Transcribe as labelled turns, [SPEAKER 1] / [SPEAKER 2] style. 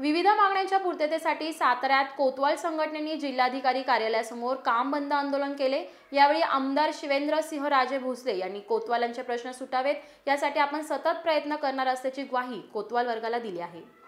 [SPEAKER 1] विविध मागण्यांच्या पूर्ततेसाठी साताऱ्यात कोतवाल संघटनेने जिल्हाधिकारी कार्यालयासमोर काम बंद आंदोलन केले यावेळी आमदार शिवेंद्र सिंह राजे भोसले यांनी कोतवालांचे प्रश्न सुटावेत यासाठी आपण सतत प्रयत्न करणार असल्याची ग्वाही कोतवाल वर्गाला दिली आहे